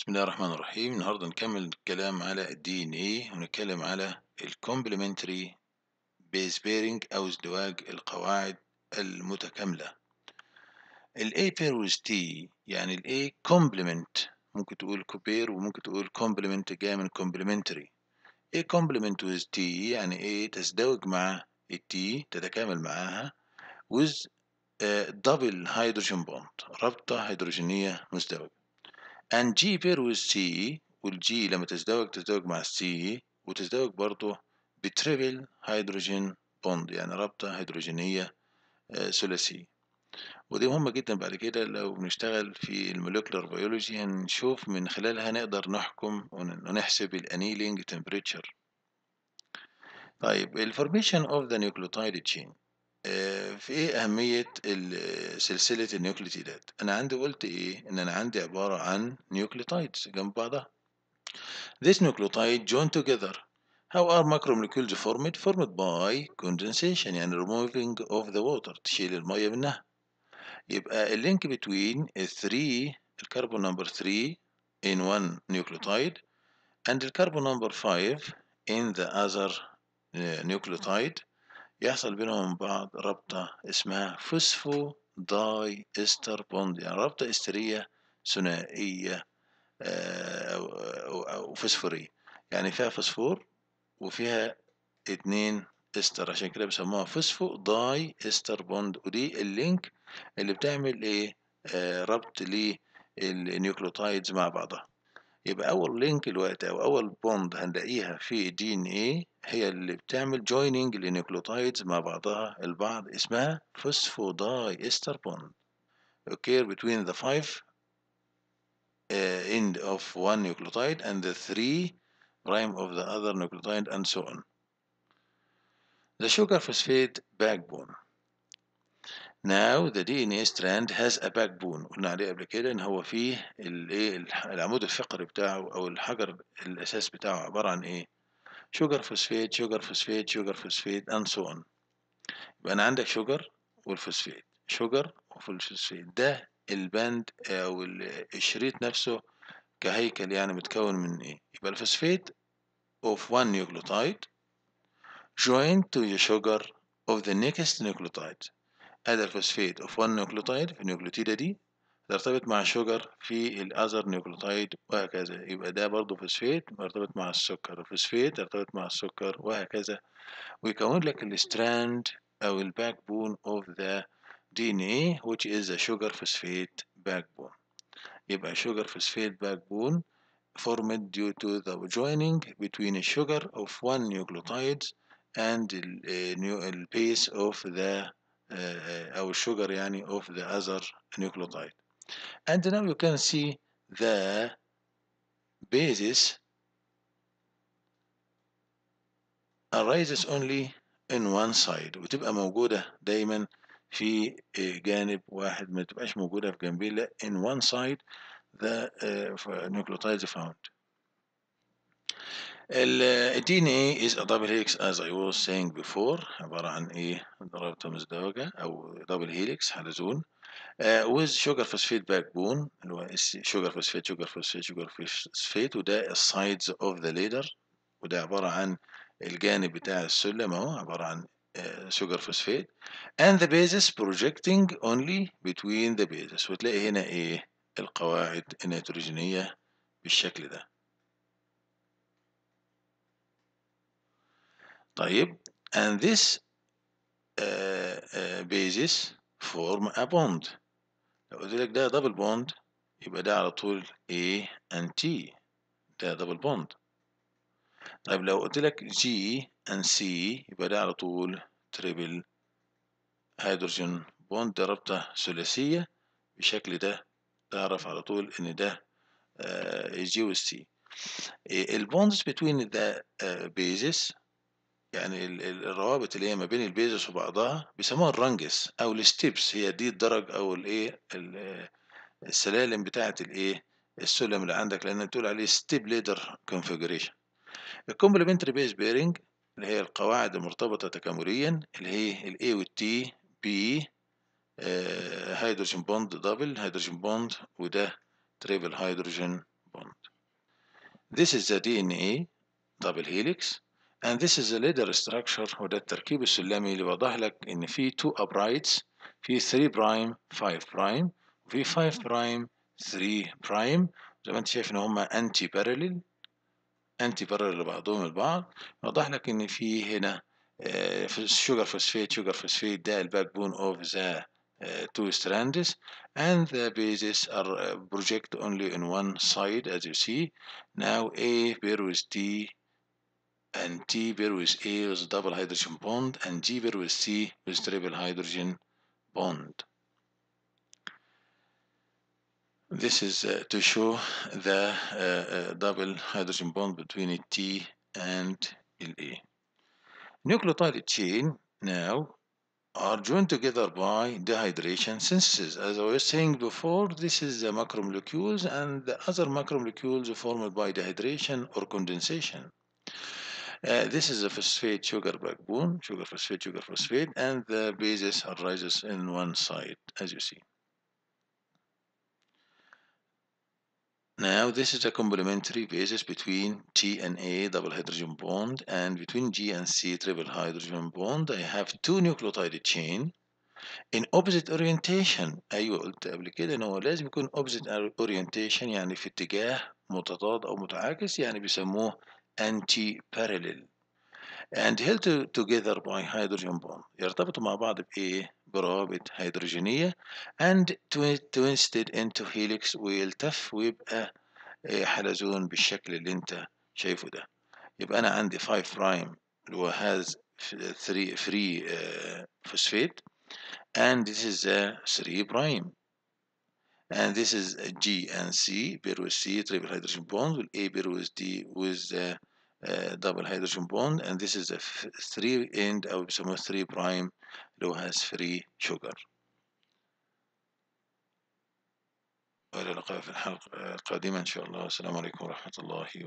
بسم الله الرحمن الرحيم النهاردة نكمل الكلام على ال DNA ونتكلم على ال Complementary Base Pairing أو ازدواج القواعد المتكاملة ال A pair with T يعني ال A complement ممكن تقول كوبير وممكن تقول complement جاي من complementary A complement with T يعني A تزدوج مع التي تتكامل معاها with دبل هيدروجين بوند رابطة هيدروجينية مزدوجة and G pair with C والجي لما تزدوج تزدوج مع السي وتزدوج برضه بتريبل هيدروجين بوند يعني رابطة هيدروجينية آه، ثلاثية ودي مهمة جدا بعد كده لو بنشتغل في الموليكولر بيولوجي هنشوف من خلالها نقدر نحكم ونحسب الانيلينج تمبريتشر طيب الفورميشن اوف ذا نيوكليوتايد تشين في ايه اهمية سلسلة النيوكليتيدات انا عندي قلت ايه ان انا عندي عبارة عن nucleotides جنب بعضها This nucleotide joined together how are macromolecules formed formed by condensation يعني removing of the water تشيل المية منها يبقى اللينك between 3 الكربون نمبر 3 in one nucleotide and الكربون نمبر 5 in the other uh, nucleotide يحصل بينهم بعض رابطة اسمها فوسفو داي استر بوند يعني رابطة استرية ثنائية أو آه، فوسفورية يعني فيها فوسفور وفيها اتنين استر عشان كده بيسموها فوسفو داي استر بوند ودي اللينك اللي بتعمل ايه آه، ربط للنيوكليوتايدز مع بعضها يبقى اول لينك دلوقتي او اول بوند هنلاقيها في دي ان ايه هي اللي بتعمل جوينينج لنيوكليوتايدز مع بعضها البعض اسمها فوسفوداي استر بوند occur between the five uh, end of one nucleotide and the three prime of the other nucleotide and so on. The sugar phosphate backbone. Now the DNA strand has a backbone قلنا عليه قبل كده ان هو فيه العمود الفقري بتاعه او الحجر الاساس بتاعه عبارة عن ايه؟ شوجر فوسفيت شوجر فوسفيت شوجر فوسفيت اند سو اون يبقى أنا عندك شوجر والفوسفيت شوجر وفوسفيت ده البند أو آه، الشريط نفسه كهيكل يعني متكون من إيه يبقى الفوسفيت اوف وان نيوكليوتايد جوينت تو ذا شوجر اوف ذا نيكست نيوكليوتايد هذا الفوسفيت اوف وان نيوكليوتايد في النيوكليوتيدة دي ترتبط مع الشجر في الأذر نيوكليوتايد وهكذا يبقى ده برضه فوسفيت مرتبط مع السكر فوسفيت يرتبط مع السكر وهكذا ويكون لك الستراند أو الباك بون أوف ذا دي ان ايه which is a sugar phosphate backbone يبقى sugar phosphate backbone formed due to the joining between a sugar of one nucleotide and the eh, eh, base of the uh, أو الشجر يعني of the other nucleotide And now you can see the basis arises only in one side وتبقى موجودة دايما في جانب واحد ما تبقاش موجودة في جانبين لا in one side the uh, nucleotides found. ال DNA is a double helix as I was saying before عبارة عن ايه ضرب تمزدوجة أو double helix حلزون. ويز شوجر فوسفيت باك بون اللي هو شوجر فوسفيت شوجر فوسفيت شوجر فوسفيت وده السايدز اوف ذا ليدر وده عباره عن الجانب بتاع السلم اهو عباره عن شوجر آه، فوسفيت and the basis projecting only between the bases وتلاقي هنا ايه القواعد النيتروجينيه بالشكل ده طيب and this uh, uh, basis form a bond لو قلت لك ده دبل بوند يبقى ده على طول A and T ده دبل بوند طيب لو قلت لك G and C يبقى ده على طول تريبل هيدروجين بوند ده رابطة ثلاثية بشكل ده تعرف على طول إن ده آه، G C إيه، البوندز between the آه، bases يعني الروابط اللي هي ما بين البيزس وبعضها بيسموها الرنجس او الستيبس هي دي الدرج او الايه السلالم بتاعه الايه السلم اللي عندك لان بتقول عليه ستيب ليدر كونفيجريشن الكومبلمنتري بيز بيرنج اللي هي القواعد المرتبطه تكامليا اللي هي الاي والتي بي هيدروجين بوند دبل هيدروجين بوند وده تريبل هيدروجين بوند This is the DNA double helix and this is a ladder structure وده التركيب السلمي اللي واضح لك ان في 2 uprights في 3 prime 5 prime وفي 5 mm-hmm. prime 3 prime زي ما انت شايف ان هما anti parallel anti parallel لبعضهم البعض واضح لك ان في هنا sugar phosphate sugar phosphate ده الباكبون اوف ذا the two strands and the bases are uh, project only on one side as you see now A pair with D and T pair with A with double hydrogen bond and G pair with C with triple hydrogen bond. This is uh, to show the uh, uh, double hydrogen bond between a T and LA. Nucleotide chain now are joined together by dehydration synthesis. As I was saying before, this is the macromolecules and the other macromolecules formed by dehydration or condensation. Uh, this is a phosphate sugar backbone, sugar phosphate, sugar phosphate, and the bases arises in one side, as you see. Now, this is a complementary basis between T and A double hydrogen bond and between G and C triple hydrogen bond. I have two nucleotide chain in opposite orientation. أيوة قلت قبل كده إن هو لازم يكون opposite orientation يعني في اتجاه متضاد أو متعاكس يعني بيسموه anti-parallel and held together by hydrogen bond يرتبطوا مع بعض بإيه؟ hydrogen هيدروجينية and twisted into helix ويلتف ويبقى حلزون بالشكل اللي انت شايفه ده يبقى أنا عندي 5 prime اللي هو has 3 free eh, phosphate and this is a 3 prime and this is uh, G and C pair with C triple hydrogen bond with A pair with D with the uh, uh, double hydrogen bond and this is a three end of some three prime low has free sugar في إن شاء الله عليكم الله